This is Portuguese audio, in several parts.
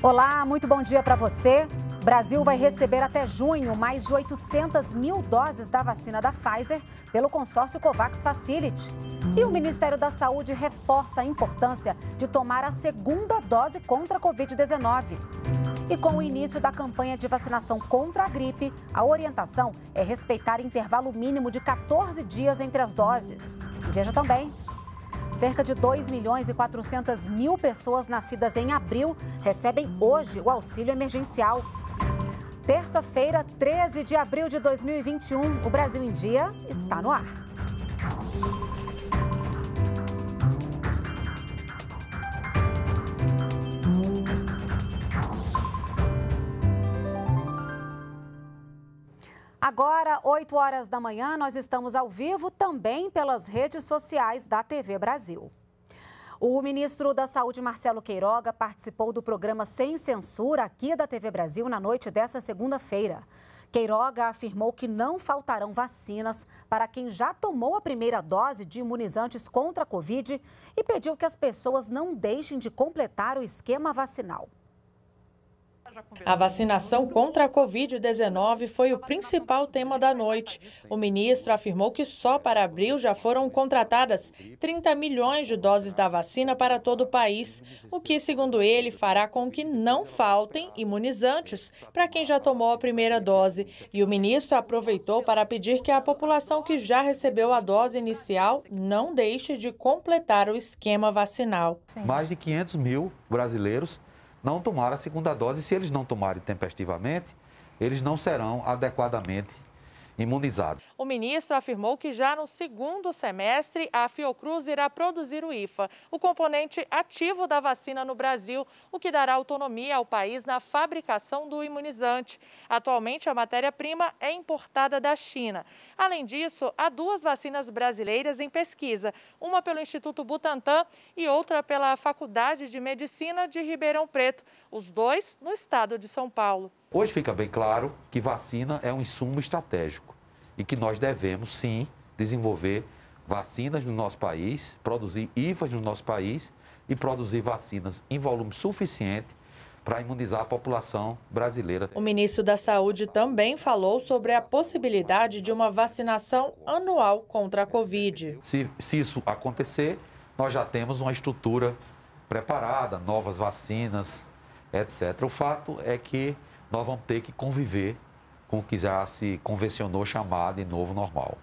Olá, muito bom dia para você. Brasil vai receber até junho mais de 800 mil doses da vacina da Pfizer pelo consórcio COVAX Facility. E o Ministério da Saúde reforça a importância de tomar a segunda dose contra a Covid-19. E com o início da campanha de vacinação contra a gripe, a orientação é respeitar intervalo mínimo de 14 dias entre as doses. E veja também Cerca de 2 milhões e 400 mil pessoas nascidas em abril recebem hoje o auxílio emergencial. Terça-feira, 13 de abril de 2021, o Brasil em Dia está no ar. Agora, 8 horas da manhã, nós estamos ao vivo também pelas redes sociais da TV Brasil. O ministro da Saúde, Marcelo Queiroga, participou do programa Sem Censura aqui da TV Brasil na noite dessa segunda-feira. Queiroga afirmou que não faltarão vacinas para quem já tomou a primeira dose de imunizantes contra a Covid e pediu que as pessoas não deixem de completar o esquema vacinal. A vacinação contra a Covid-19 foi o principal tema da noite. O ministro afirmou que só para abril já foram contratadas 30 milhões de doses da vacina para todo o país, o que, segundo ele, fará com que não faltem imunizantes para quem já tomou a primeira dose. E o ministro aproveitou para pedir que a população que já recebeu a dose inicial não deixe de completar o esquema vacinal. Mais de 500 mil brasileiros não tomar a segunda dose. Se eles não tomarem tempestivamente, eles não serão adequadamente imunizados. O ministro afirmou que já no segundo semestre, a Fiocruz irá produzir o IFA, o componente ativo da vacina no Brasil, o que dará autonomia ao país na fabricação do imunizante. Atualmente, a matéria-prima é importada da China. Além disso, há duas vacinas brasileiras em pesquisa, uma pelo Instituto Butantan e outra pela Faculdade de Medicina de Ribeirão Preto, os dois no estado de São Paulo. Hoje fica bem claro que vacina é um insumo estratégico e que nós devemos, sim, desenvolver vacinas no nosso país, produzir IFAS no nosso país e produzir vacinas em volume suficiente para imunizar a população brasileira. O ministro da Saúde também falou sobre a possibilidade de uma vacinação anual contra a Covid. Se, se isso acontecer, nós já temos uma estrutura preparada, novas vacinas, etc. O fato é que nós vamos ter que conviver com o que já se convencionou chamar de novo normal.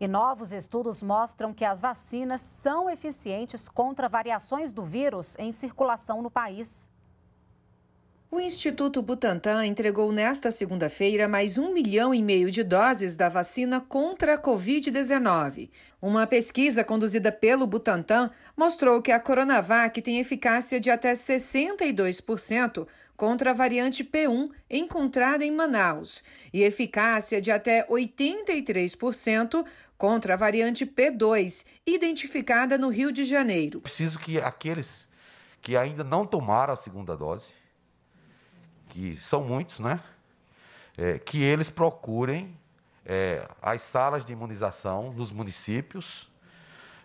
E novos estudos mostram que as vacinas são eficientes contra variações do vírus em circulação no país. O Instituto Butantan entregou nesta segunda-feira mais um milhão e meio de doses da vacina contra a Covid-19. Uma pesquisa conduzida pelo Butantan mostrou que a Coronavac tem eficácia de até 62% contra a variante P1 encontrada em Manaus e eficácia de até 83% contra a variante P2 identificada no Rio de Janeiro. Preciso que aqueles que ainda não tomaram a segunda dose que são muitos, né? É, que eles procurem é, as salas de imunização nos municípios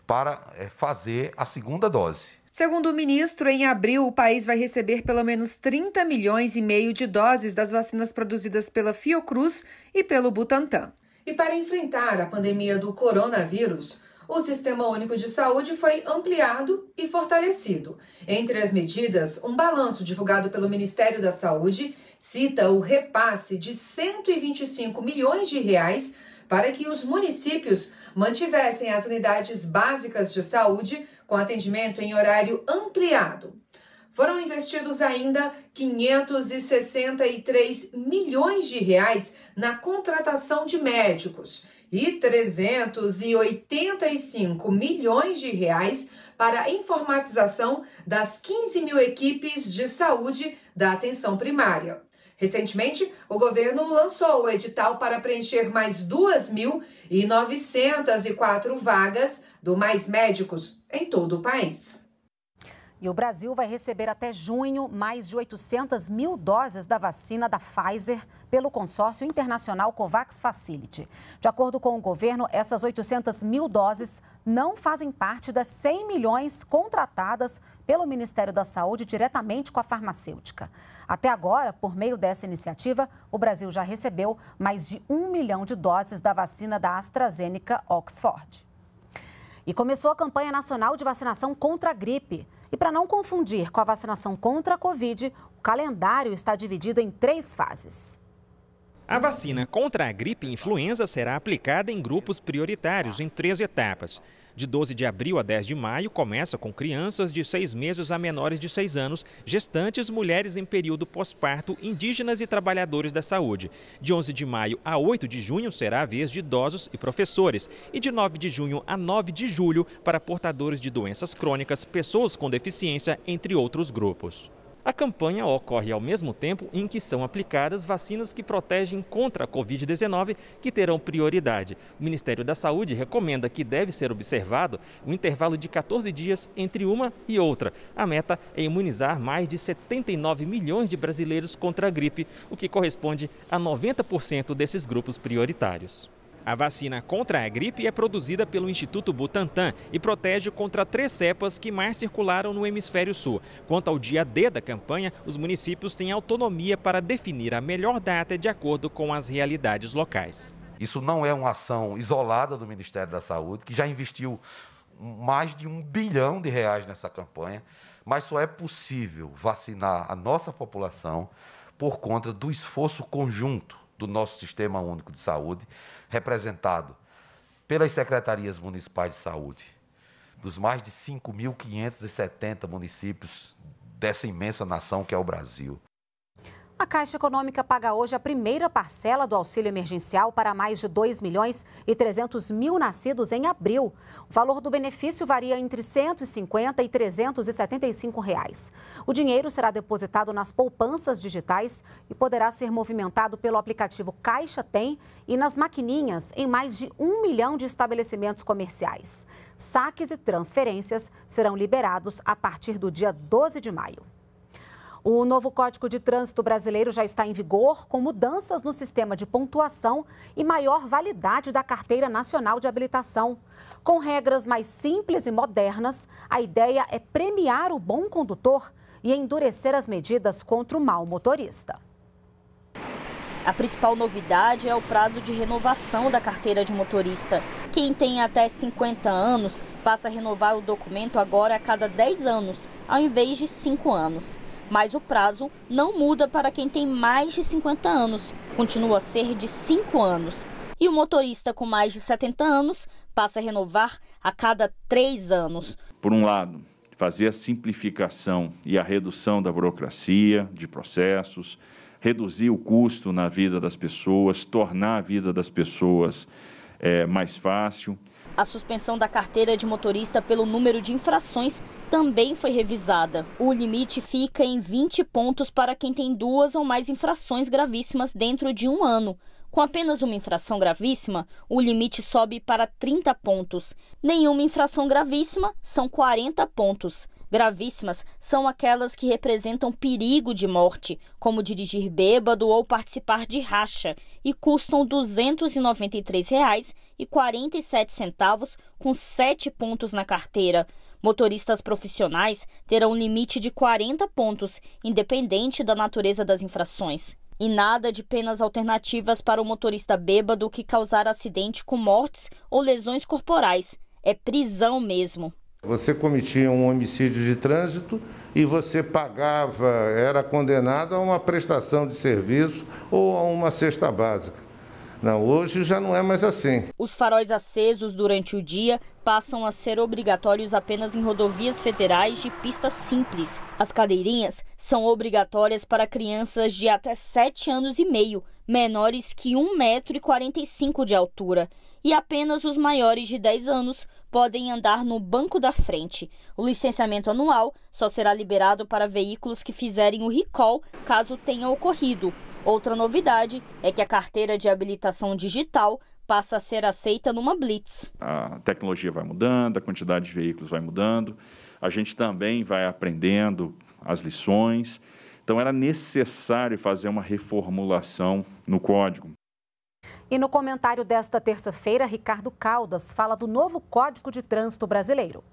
para é, fazer a segunda dose. Segundo o ministro, em abril o país vai receber pelo menos 30 milhões e meio de doses das vacinas produzidas pela Fiocruz e pelo Butantan. E para enfrentar a pandemia do coronavírus, o Sistema Único de Saúde foi ampliado e fortalecido. Entre as medidas, um balanço divulgado pelo Ministério da Saúde cita o repasse de 125 milhões de reais para que os municípios mantivessem as unidades básicas de saúde com atendimento em horário ampliado. Foram investidos ainda 563 milhões de reais na contratação de médicos e 385 milhões de reais para a informatização das 15 mil equipes de saúde da atenção primária. Recentemente, o governo lançou o edital para preencher mais 2.904 vagas do Mais Médicos em todo o país. E o Brasil vai receber até junho mais de 800 mil doses da vacina da Pfizer pelo consórcio internacional COVAX Facility. De acordo com o governo, essas 800 mil doses não fazem parte das 100 milhões contratadas pelo Ministério da Saúde diretamente com a farmacêutica. Até agora, por meio dessa iniciativa, o Brasil já recebeu mais de 1 milhão de doses da vacina da AstraZeneca Oxford e começou a campanha nacional de vacinação contra a gripe. E para não confundir com a vacinação contra a Covid, o calendário está dividido em três fases. A vacina contra a gripe e influenza será aplicada em grupos prioritários em três etapas. De 12 de abril a 10 de maio, começa com crianças de seis meses a menores de seis anos, gestantes, mulheres em período pós-parto, indígenas e trabalhadores da saúde. De 11 de maio a 8 de junho será a vez de idosos e professores. E de 9 de junho a 9 de julho para portadores de doenças crônicas, pessoas com deficiência, entre outros grupos. A campanha ocorre ao mesmo tempo em que são aplicadas vacinas que protegem contra a Covid-19, que terão prioridade. O Ministério da Saúde recomenda que deve ser observado o um intervalo de 14 dias entre uma e outra. A meta é imunizar mais de 79 milhões de brasileiros contra a gripe, o que corresponde a 90% desses grupos prioritários. A vacina contra a gripe é produzida pelo Instituto Butantan e protege contra três cepas que mais circularam no hemisfério sul. Quanto ao dia D da campanha, os municípios têm autonomia para definir a melhor data de acordo com as realidades locais. Isso não é uma ação isolada do Ministério da Saúde, que já investiu mais de um bilhão de reais nessa campanha, mas só é possível vacinar a nossa população por conta do esforço conjunto do nosso Sistema Único de Saúde, representado pelas secretarias municipais de saúde, dos mais de 5.570 municípios dessa imensa nação que é o Brasil. A Caixa Econômica paga hoje a primeira parcela do auxílio emergencial para mais de 2 milhões e 300 mil nascidos em abril. O valor do benefício varia entre 150 e 375 reais. O dinheiro será depositado nas poupanças digitais e poderá ser movimentado pelo aplicativo Caixa Tem e nas maquininhas em mais de um milhão de estabelecimentos comerciais. Saques e transferências serão liberados a partir do dia 12 de maio. O novo Código de Trânsito Brasileiro já está em vigor, com mudanças no sistema de pontuação e maior validade da Carteira Nacional de Habilitação. Com regras mais simples e modernas, a ideia é premiar o bom condutor e endurecer as medidas contra o mau motorista. A principal novidade é o prazo de renovação da carteira de motorista. Quem tem até 50 anos passa a renovar o documento agora a cada 10 anos, ao invés de 5 anos mas o prazo não muda para quem tem mais de 50 anos, continua a ser de 5 anos. E o motorista com mais de 70 anos passa a renovar a cada 3 anos. Por um lado, fazer a simplificação e a redução da burocracia, de processos, reduzir o custo na vida das pessoas, tornar a vida das pessoas é, mais fácil. A suspensão da carteira de motorista pelo número de infrações também foi revisada. O limite fica em 20 pontos para quem tem duas ou mais infrações gravíssimas dentro de um ano. Com apenas uma infração gravíssima, o limite sobe para 30 pontos. Nenhuma infração gravíssima são 40 pontos. Gravíssimas são aquelas que representam perigo de morte, como dirigir bêbado ou participar de racha, e custam R$ 293,47, com 7 pontos na carteira. Motoristas profissionais terão limite de 40 pontos, independente da natureza das infrações. E nada de penas alternativas para o motorista bêbado que causar acidente com mortes ou lesões corporais. É prisão mesmo. Você cometia um homicídio de trânsito e você pagava, era condenado a uma prestação de serviço ou a uma cesta básica. Não, hoje já não é mais assim. Os faróis acesos durante o dia passam a ser obrigatórios apenas em rodovias federais de pista simples. As cadeirinhas são obrigatórias para crianças de até 7 anos e meio, menores que 1,45m de altura, e apenas os maiores de 10 anos podem andar no banco da frente. O licenciamento anual só será liberado para veículos que fizerem o recall caso tenha ocorrido. Outra novidade é que a carteira de habilitação digital passa a ser aceita numa blitz. A tecnologia vai mudando, a quantidade de veículos vai mudando, a gente também vai aprendendo as lições. Então, era necessário fazer uma reformulação no código. E no comentário desta terça-feira, Ricardo Caldas fala do novo Código de Trânsito Brasileiro.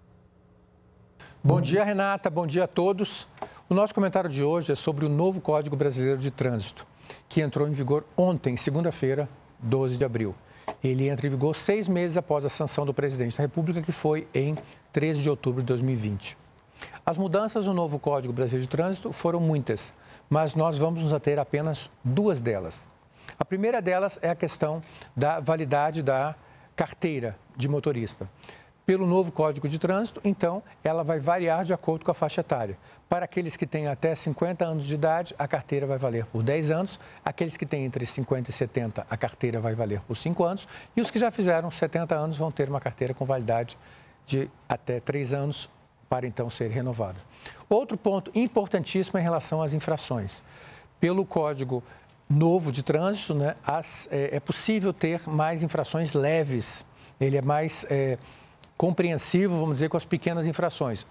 Bom dia, Renata. Bom dia a todos. O nosso comentário de hoje é sobre o novo Código Brasileiro de Trânsito, que entrou em vigor ontem, segunda-feira, 12 de abril. Ele entra em vigor seis meses após a sanção do presidente da República, que foi em 13 de outubro de 2020. As mudanças no novo Código Brasileiro de Trânsito foram muitas, mas nós vamos nos ater a apenas duas delas. A primeira delas é a questão da validade da carteira de motorista. Pelo novo Código de Trânsito, então, ela vai variar de acordo com a faixa etária. Para aqueles que têm até 50 anos de idade, a carteira vai valer por 10 anos. Aqueles que têm entre 50 e 70, a carteira vai valer por 5 anos. E os que já fizeram 70 anos vão ter uma carteira com validade de até 3 anos para então ser renovada. Outro ponto importantíssimo é em relação às infrações. Pelo Código novo de trânsito, né, as, é, é, possível ter mais infrações leves. Ele é mais é, compreensivo, vamos dizer, com as pequenas infrações.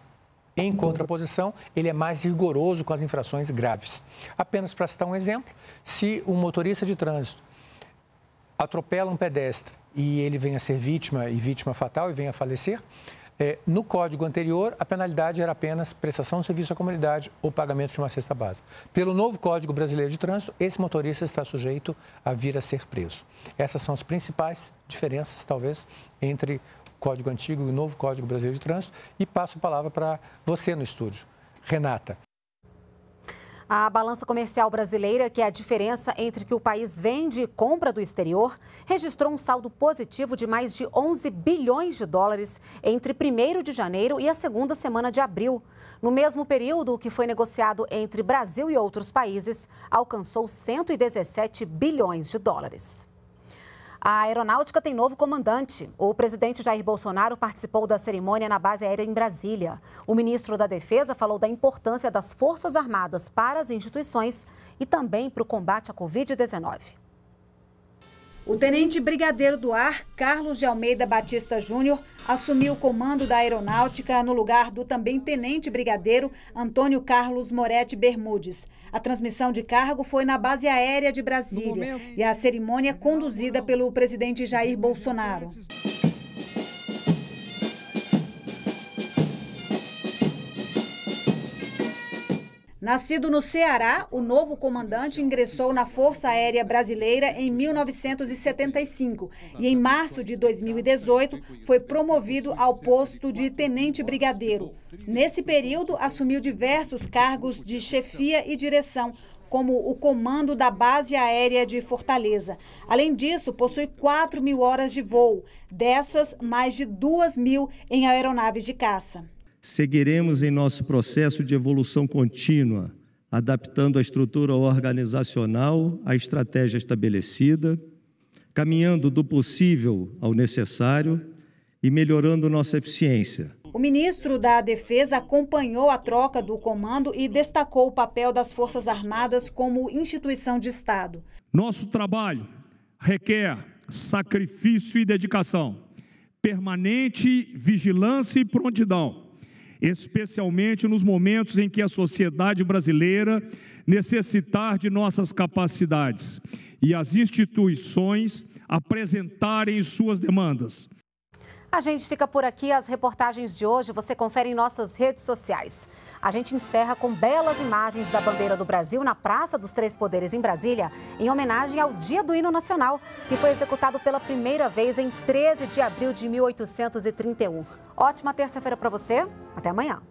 Em contraposição, ele é mais rigoroso com as infrações graves. Apenas para citar um exemplo, se um motorista de trânsito atropela um pedestre e ele venha a ser vítima e vítima fatal e venha a falecer, é, no código anterior, a penalidade era apenas prestação de serviço à comunidade ou pagamento de uma cesta básica. Pelo novo Código Brasileiro de Trânsito, esse motorista está sujeito a vir a ser preso. Essas são as principais diferenças, talvez, entre o Código Antigo e o novo Código Brasileiro de Trânsito. E passo a palavra para você no estúdio. Renata. A balança comercial brasileira, que é a diferença entre o que o país vende e compra do exterior, registrou um saldo positivo de mais de 11 bilhões de dólares entre 1 de janeiro e a segunda semana de abril. No mesmo período, o que foi negociado entre Brasil e outros países alcançou 117 bilhões de dólares. A aeronáutica tem novo comandante. O presidente Jair Bolsonaro participou da cerimônia na base aérea em Brasília. O ministro da Defesa falou da importância das Forças Armadas para as instituições e também para o combate à Covid-19. O tenente brigadeiro do ar, Carlos de Almeida Batista Júnior, assumiu o comando da aeronáutica no lugar do também tenente brigadeiro Antônio Carlos Moretti Bermudes. A transmissão de cargo foi na base aérea de Brasília e a cerimônia conduzida pelo presidente Jair Bolsonaro. Nascido no Ceará, o novo comandante ingressou na Força Aérea Brasileira em 1975 e, em março de 2018, foi promovido ao posto de tenente brigadeiro. Nesse período, assumiu diversos cargos de chefia e direção, como o comando da base aérea de Fortaleza. Além disso, possui 4 mil horas de voo, dessas mais de 2 mil em aeronaves de caça seguiremos em nosso processo de evolução contínua, adaptando a estrutura organizacional à estratégia estabelecida, caminhando do possível ao necessário e melhorando nossa eficiência. O ministro da Defesa acompanhou a troca do comando e destacou o papel das Forças Armadas como instituição de Estado. Nosso trabalho requer sacrifício e dedicação, permanente vigilância e prontidão especialmente nos momentos em que a sociedade brasileira necessitar de nossas capacidades e as instituições apresentarem suas demandas. A gente fica por aqui. As reportagens de hoje você confere em nossas redes sociais. A gente encerra com belas imagens da bandeira do Brasil na Praça dos Três Poderes, em Brasília, em homenagem ao Dia do Hino Nacional, que foi executado pela primeira vez em 13 de abril de 1831. Ótima terça-feira para você. Até amanhã.